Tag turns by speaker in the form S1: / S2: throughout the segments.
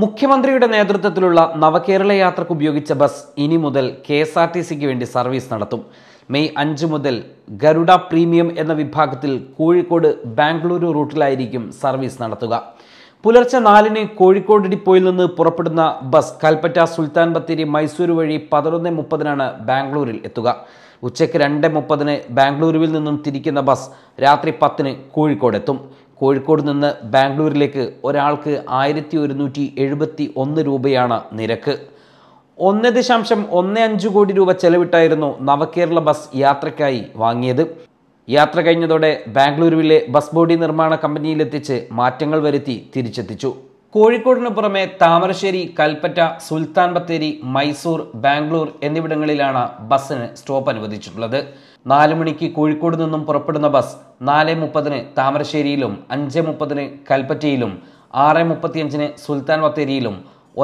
S1: മുഖ്യമന്ത്രിയുടെ നേതൃത്വത്തിലുള്ള നവകേരള യാത്രയ്ക്ക് ഉപയോഗിച്ച ബസ് ഇനി മുതൽ കെ എസ് ആർ ടി സിക്ക് വേണ്ടി സർവീസ് നടത്തും മെയ് അഞ്ച് മുതൽ ഗരുഡ പ്രീമിയം എന്ന വിഭാഗത്തിൽ കോഴിക്കോട് ബാംഗ്ലൂരു റൂട്ടിലായിരിക്കും സർവീസ് നടത്തുക പുലർച്ചെ നാലിന് കോഴിക്കോട് ഡിപ്പോയിൽ നിന്ന് പുറപ്പെടുന്ന ബസ് കൽപ്പറ്റ സുൽത്താൻ ബത്തേരി മൈസൂരു വഴി പതിനൊന്ന് മുപ്പതിനാണ് ബാംഗ്ലൂരിൽ എത്തുക ഉച്ചയ്ക്ക് രണ്ട് മുപ്പതിന് ബാംഗ്ലൂരുവിൽ നിന്നും തിരിക്കുന്ന ബസ് രാത്രി പത്തിന് എത്തും കോഴിക്കോട് നിന്ന് ബാംഗ്ലൂരിലേക്ക് ഒരാൾക്ക് ആയിരത്തി ഒരുന്നൂറ്റി എഴുപത്തി ഒന്ന് രൂപയാണ് നിരക്ക് ഒന്ന് ദശാംശം ഒന്ന് അഞ്ച് കോടി രൂപ ചെലവിട്ടായിരുന്നു നവകേരള ബസ് യാത്രയ്ക്കായി വാങ്ങിയത് യാത്ര കഴിഞ്ഞതോടെ ബാംഗ്ലൂരുവിലെ ബസ് ബോഡി നിർമ്മാണ കമ്പനിയിലെത്തിച്ച് മാറ്റങ്ങൾ വരുത്തി തിരിച്ചെത്തിച്ചു കോഴിക്കോടിന് പുറമെ താമരശ്ശേരി കൽപ്പറ്റ സുൽത്താൻ ബത്തേരി മൈസൂർ ബാംഗ്ലൂർ എന്നിവിടങ്ങളിലാണ് ബസ്സിന് സ്റ്റോപ്പ് അനുവദിച്ചിട്ടുള്ളത് നാല് മണിക്ക് കോഴിക്കോട് നിന്നും പുറപ്പെടുന്ന ബസ് നാല് മുപ്പതിന് താമരശ്ശേരിയിലും അഞ്ച് മുപ്പതിന് കൽപ്പറ്റയിലും ആറ് മുപ്പത്തിയഞ്ചിന് സുൽത്താൻ ബത്തേരിയിലും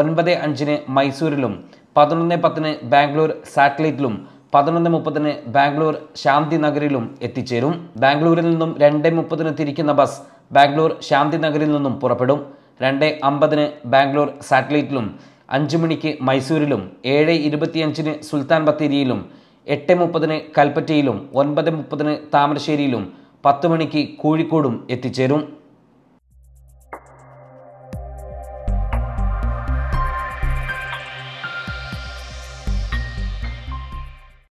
S1: ഒൻപത് അഞ്ചിന് മൈസൂരിലും പതിനൊന്ന് പത്തിന് ബാംഗ്ലൂർ സാറ്റലൈറ്റിലും പതിനൊന്ന് മുപ്പതിന് ബാംഗ്ലൂർ ശാന്തി നഗറിലും എത്തിച്ചേരും ബാംഗ്ലൂരിൽ നിന്നും രണ്ട് മുപ്പതിന് തിരിക്കുന്ന ബസ് ബാംഗ്ലൂർ ശാന്തി നഗറിൽ നിന്നും പുറപ്പെടും രണ്ട് അമ്പതിന് ബാംഗ്ലൂർ സാറ്റലൈറ്റിലും അഞ്ച് മണിക്ക് മൈസൂരിലും ഏഴ് ഇരുപത്തിയഞ്ചിന് സുൽത്താൻ ബത്തേരിയിലും എട്ട് മുപ്പതിന് കൽപ്പറ്റയിലും ഒൻപത് മുപ്പതിന് താമരശ്ശേരിയിലും പത്ത് മണിക്ക് കോഴിക്കോടും എത്തിച്ചേരും